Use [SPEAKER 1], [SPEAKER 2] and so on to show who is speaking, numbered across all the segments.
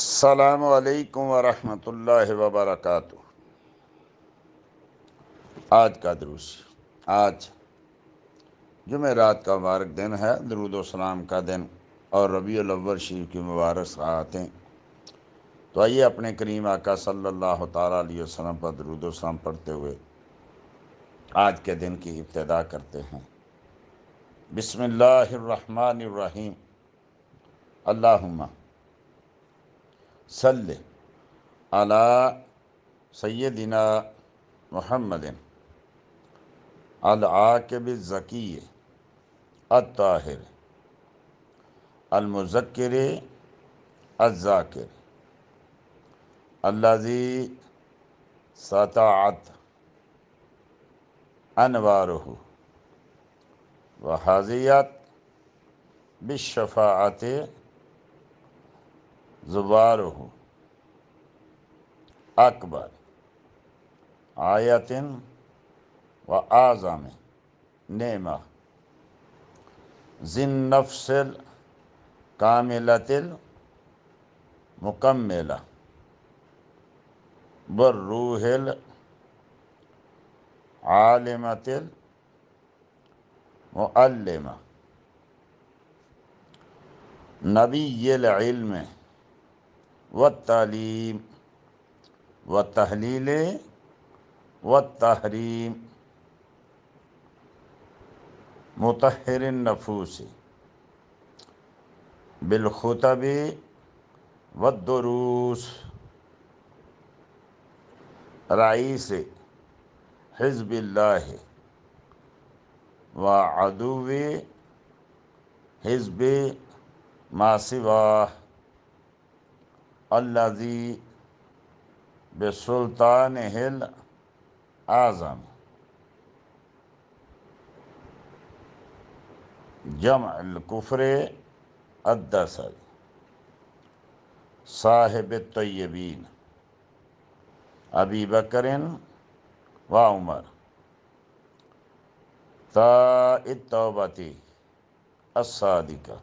[SPEAKER 1] अल्लाम वरहमल वबरक आज का दरूस आज जुमे रात का मुबारक दिन है दरुदोसलाम का दिन और रबी अव्वल शरीफ की मुबारक सहातें तो आइए अपने करीम आका सल्लल्लाहु अलैहि वसल्लम पर दरुदोसलाम पढ़ते हुए आज के दिन की इब्तदा करते हैं बिसमीम अल्लाहुम्मा सल अला सैदिना मोहम्मद आकब ज़की अताहिर अलमज़क्र अज़ाकिर अल्लाजी सतात अनवार व हाजियात बिशफ़ात जुबार हो अकबर आयतिन व आज़ाम नेमा जिन नफसिल कामिलतिल मुकम्मला बरूहिल आलिमतिल मुअल्लिमा नबी इल्म व तालीम व तहलील व तहरीम मतहर नफूस बिलखतब व दरूस राइस हिजबिल्ला व हिजब मासिवा अल्लाजी बेसुल्तान हिल आज़म जम कुफर अदसद साहिब तयबीन अबी बकरन व उमर ताबती असादिका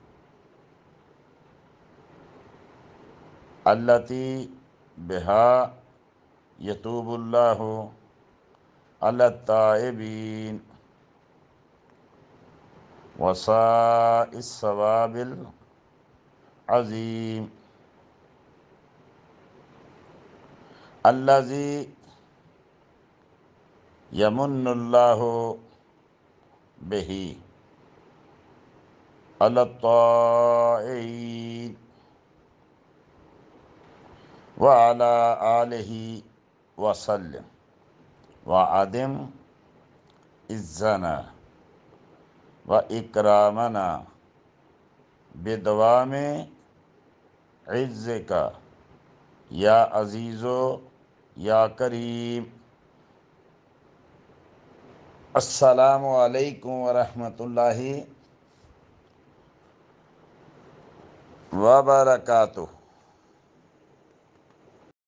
[SPEAKER 1] अल्लती बेहा यतूबुल्लाह अल्लाबीन वसाइसवाबिल अज़ीम अल्लाजी यमुल्लाह बेही अलताइन वाला आलही वसलम व आदम इज़्ज़ना व इकरामना बेदवा में इज़्ज़ का या अजीज़ो या करीम असलकम वरहमल